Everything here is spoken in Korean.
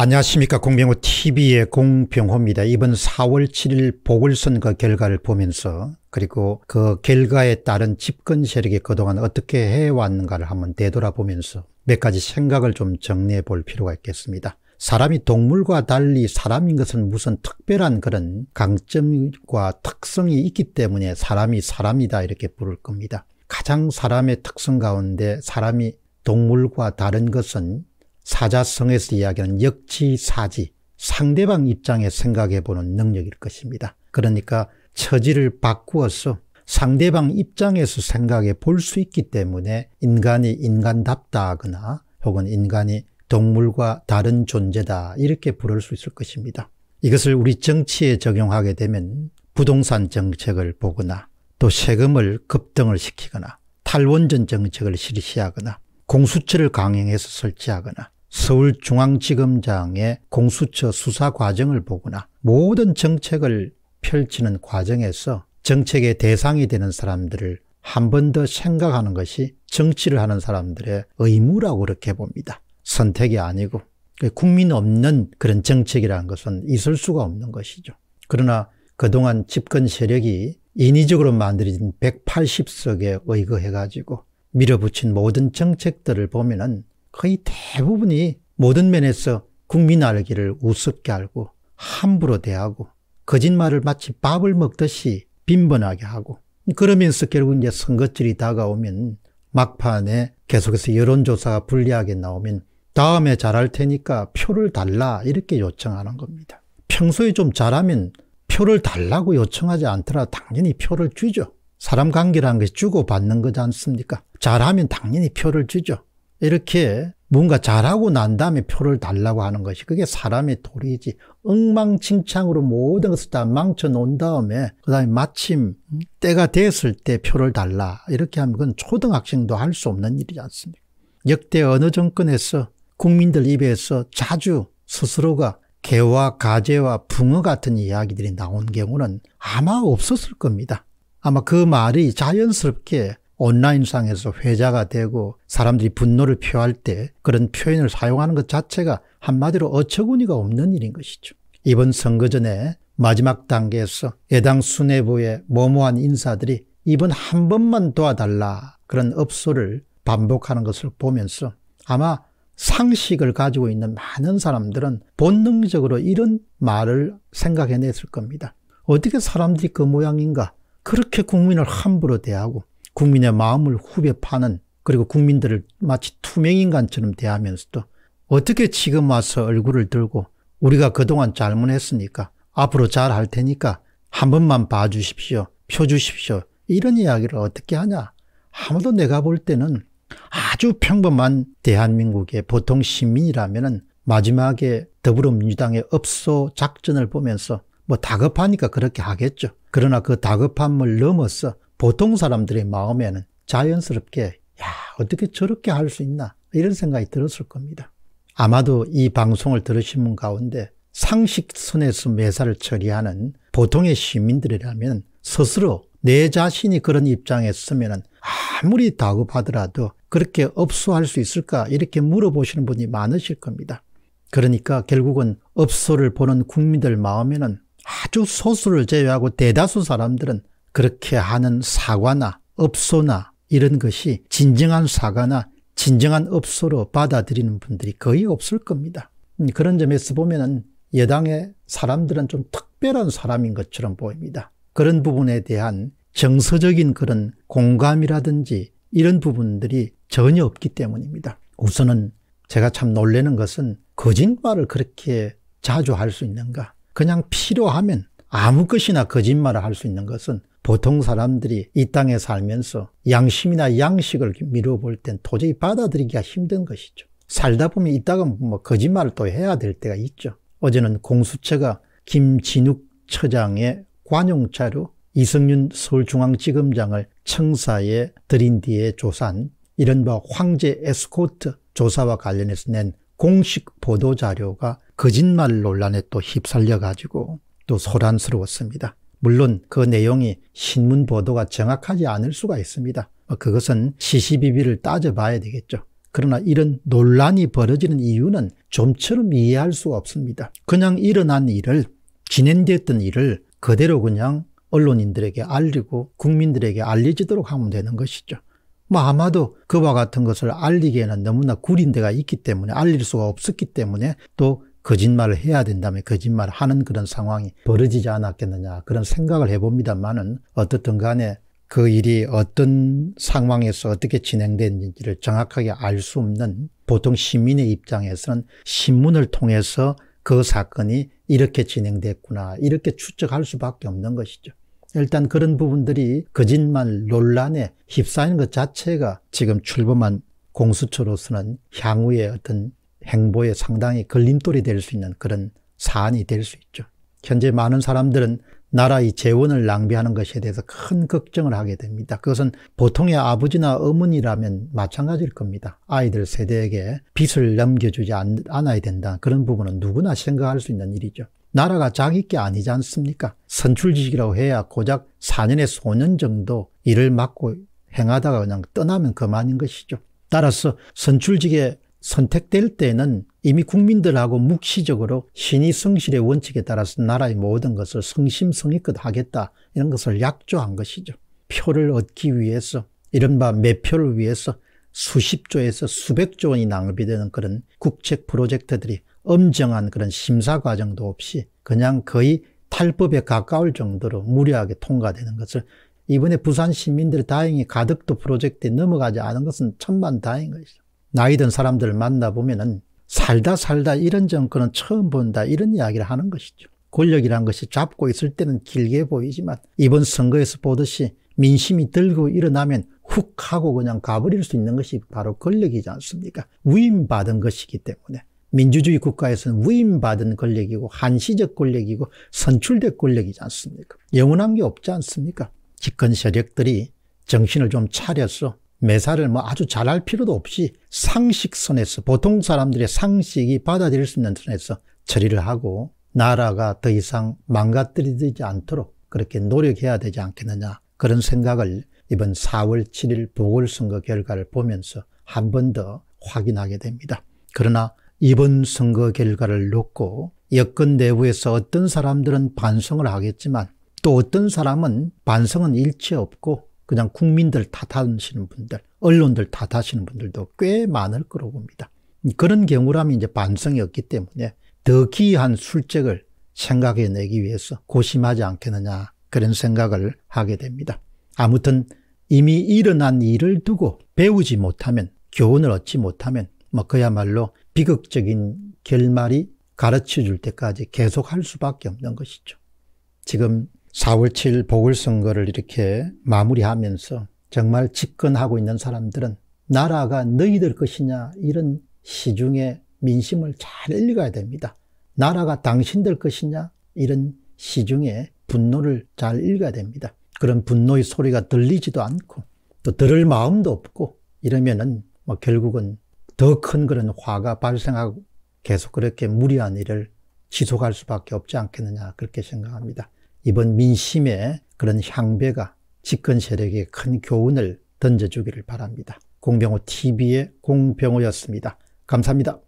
안녕하십니까 공병호 TV의 공병호입니다. 이번 4월 7일 보궐선거 결과를 보면서 그리고 그 결과에 따른 집권 세력이 그동안 어떻게 해왔는가를 한번 되돌아보면서 몇 가지 생각을 좀 정리해 볼 필요가 있겠습니다. 사람이 동물과 달리 사람인 것은 무슨 특별한 그런 강점과 특성이 있기 때문에 사람이 사람이다 이렇게 부를 겁니다. 가장 사람의 특성 가운데 사람이 동물과 다른 것은 사자성에서 이야기하는 역지사지, 상대방 입장에 생각해 보는 능력일 것입니다. 그러니까 처지를 바꾸어서 상대방 입장에서 생각해 볼 수 있기 때문에 인간이 인간답다거나 혹은 인간이 동물과 다른 존재다 이렇게 부를 수 있을 것입니다. 이것을 우리 정치에 적용하게 되면 부동산 정책을 보거나 또 세금을 급등을 시키거나 탈원전 정책을 실시하거나 공수처를 강행해서 설치하거나 서울중앙지검장의 공수처 수사 과정을 보거나 모든 정책을 펼치는 과정에서 정책의 대상이 되는 사람들을 한 번 더 생각하는 것이 정치를 하는 사람들의 의무라고 그렇게 봅니다. 선택이 아니고 국민 없는 그런 정책이라는 것은 있을 수가 없는 것이죠. 그러나 그동안 집권 세력이 인위적으로 만들어진 180석에 의거해가지고 밀어붙인 모든 정책들을 보면은 거의 대부분이 모든 면에서 국민 알기를 우습게 알고 함부로 대하고 거짓말을 마치 밥을 먹듯이 빈번하게 하고 그러면서 결국 이제 선거철이 다가오면 막판에 계속해서 여론조사가 불리하게 나오면 다음에 잘할 테니까 표를 달라 이렇게 요청하는 겁니다. 평소에 좀 잘하면 표를 달라고 요청하지 않더라 당연히 표를 주죠. 사람 관계라는 것이 주고받는 거지 않습니까? 잘하면 당연히 표를 주죠. 이렇게 뭔가 잘하고 난 다음에 표를 달라고 하는 것이 그게 사람의 도리지. 엉망진창으로 모든 것을 다 망쳐놓은 다음에 그 다음에 마침 때가 됐을 때 표를 달라. 이렇게 하면 그건 초등학생도 할 수 없는 일이지 않습니까? 역대 어느 정권에서 국민들 입에서 자주 스스로가 개와 가재와 붕어 같은 이야기들이 나온 경우는 아마 없었을 겁니다. 아마 그 말이 자연스럽게 온라인상에서 회자가 되고 사람들이 분노를 표할 때 그런 표현을 사용하는 것 자체가 한마디로 어처구니가 없는 일인 것이죠. 이번 선거 전에 마지막 단계에서 애당 수뇌부의 모모한 인사들이 이번 한 번만 도와달라 그런 업소를 반복하는 것을 보면서 아마 상식을 가지고 있는 많은 사람들은 본능적으로 이런 말을 생각해냈을 겁니다. 어떻게 사람들이 그 모양인가? 그렇게 국민을 함부로 대하고 국민의 마음을 후벼 파는 그리고 국민들을 마치 투명인간처럼 대하면서도 어떻게 지금 와서 얼굴을 들고 우리가 그동안 잘못했으니까 앞으로 잘할 테니까 한 번만 봐주십시오. 펴주십시오. 이런 이야기를 어떻게 하냐. 아무도 내가 볼 때는 아주 평범한 대한민국의 보통 시민이라면 마지막에 더불어민주당의 업소 작전을 보면서 뭐 다급하니까 그렇게 하겠죠. 그러나 그 다급함을 넘어서 보통 사람들의 마음에는 자연스럽게 야 어떻게 저렇게 할 수 있나 이런 생각이 들었을 겁니다. 아마도 이 방송을 들으신 분 가운데 상식선에서 매사를 처리하는 보통의 시민들이라면 스스로 내 자신이 그런 입장에 서면 아무리 다급하더라도 그렇게 업소할 수 있을까 이렇게 물어보시는 분이 많으실 겁니다. 그러니까 결국은 업소를 보는 국민들 마음에는 아주 소수를 제외하고 대다수 사람들은 그렇게 하는 사과나 업소나 이런 것이 진정한 사과나 진정한 업소로 받아들이는 분들이 거의 없을 겁니다. 음, 그런 점에서 보면은 여당의 사람들은 좀 특별한 사람인 것처럼 보입니다. 그런 부분에 대한 정서적인 그런 공감이라든지 이런 부분들이 전혀 없기 때문입니다. 우선은 제가 참 놀라는 것은 거짓말을 그렇게 자주 할 수 있는가. 그냥 필요하면 아무 것이나 거짓말을 할 수 있는 것은 보통 사람들이 이 땅에 살면서 양심이나 양식을 미루어 볼 땐 도저히 받아들이기가 힘든 것이죠. 살다 보면 이따가 뭐 거짓말을 또 해야 될 때가 있죠. 어제는 공수처가 김진욱 처장의 관용차로 이성윤 서울중앙지검장을 청사에 들인 뒤에 조사한 이른바 황제 에스코트 조사와 관련해서 낸 공식 보도자료가 거짓말 논란에 또 휩쓸려가지고 또 소란스러웠습니다. 물론 그 내용이 신문 보도가 정확하지 않을 수가 있습니다. 뭐 그것은 시시비비를 따져봐야 되겠죠. 그러나 이런 논란이 벌어지는 이유는 좀처럼 이해할 수 없습니다. 그냥 일어난 일을 진행됐던 일을 그대로 그냥 언론인들에게 알리고 국민들에게 알려지도록 하면 되는 것이죠. 뭐 아마도 그와 같은 것을 알리기에는 너무나 구린 데가 있기 때문에 알릴 수가 없었기 때문에 또 거짓말을 해야 된다면 거짓말을 하는 그런 상황이 벌어지지 않았겠느냐 그런 생각을 해봅니다만은 어떻든 간에 그 일이 어떤 상황에서 어떻게 진행됐는지를 정확하게 알 수 없는 보통 시민의 입장에서는 신문을 통해서 그 사건이 이렇게 진행됐구나 이렇게 추측할 수밖에 없는 것이죠. 일단 그런 부분들이 거짓말 논란에 휩싸이는 것 자체가 지금 출범한 공수처로서는 향후에 어떤 행보에 상당히 걸림돌이 될 수 있는 그런 사안이 될 수 있죠. 현재 많은 사람들은 나라의 재원을 낭비하는 것에 대해서 큰 걱정을 하게 됩니다. 그것은 보통의 아버지나 어머니라면 마찬가지일 겁니다. 아이들 세대에게 빚을 넘겨주지 않, 아야 된다. 그런 부분은 누구나 생각할 수 있는 일이죠. 나라가 자기 게 아니지 않습니까? 선출직이라고 해야 고작 4년의소년 정도 일을 맡고 행하다가 그냥 떠나면 그만인 것이죠. 따라서 선출직에 선택될 때는 이미 국민들하고 묵시적으로 신의 성실의 원칙에 따라서 나라의 모든 것을 성심성의껏 하겠다 이런 것을 약조한 것이죠. 표를 얻기 위해서 이른바 매표를 위해서 수십조에서 수백조 원이 낭비되는 그런 국책 프로젝트들이 엄정한 그런 심사 과정도 없이 그냥 거의 탈법에 가까울 정도로 무리하게 통과되는 것을 이번에 부산 시민들이 다행히 가덕도 프로젝트에 넘어가지 않은 것은 천만다행인 것이죠. 나이 든 사람들을 만나보면은 살다 살다 이런 정권은 처음 본다 이런 이야기를 하는 것이죠. 권력이란 것이 잡고 있을 때는 길게 보이지만 이번 선거에서 보듯이 민심이 들고 일어나면 훅 하고 그냥 가버릴 수 있는 것이 바로 권력이지 않습니까? 위임받은 것이기 때문에. 민주주의 국가에서는 위임받은 권력이고 한시적 권력이고 선출된 권력이지 않습니까? 영원한 게 없지 않습니까? 집권 세력들이 정신을 좀 차려서 매사를 뭐 아주 잘할 필요도 없이 상식선에서 보통 사람들의 상식이 받아들일 수 있는 선에서 처리를 하고 나라가 더 이상 망가뜨리지 않도록 그렇게 노력해야 되지 않겠느냐 그런 생각을 이번 4월 7일 보궐선거 결과를 보면서 한 번 더 확인하게 됩니다. 그러나 이번 선거 결과를 놓고 여권 내부에서 어떤 사람들은 반성을 하겠지만 또 어떤 사람은 반성은 일체 없고 그냥 국민들 탓하시는 분들, 언론들 탓하시는 분들도 꽤 많을 거로 봅니다. 그런 경우라면 이제 반성이 없기 때문에 더 기이한 술책을 생각해내기 위해서 고심하지 않겠느냐 그런 생각을 하게 됩니다. 아무튼 이미 일어난 일을 두고 배우지 못하면 교훈을 얻지 못하면 뭐 그야말로 비극적인 결말이 가르쳐 줄 때까지 계속할 수밖에 없는 것이죠. 지금 4월 7일 보궐선거를 이렇게 마무리하면서 정말 집권하고 있는 사람들은 나라가 너희들 것이냐 이런 시중에 민심을 잘 읽어야 됩니다. 나라가 당신들 것이냐 이런 시중에 분노를 잘 읽어야 됩니다. 그런 분노의 소리가 들리지도 않고 또 들을 마음도 없고 이러면은 뭐 결국은 더 큰 그런 화가 발생하고 계속 그렇게 무리한 일을 지속할 수밖에 없지 않겠느냐 그렇게 생각합니다. 이번 민심의 그런 향배가 집권 세력에 큰 교훈을 던져주기를 바랍니다. 공병호 TV의 공병호였습니다. 감사합니다.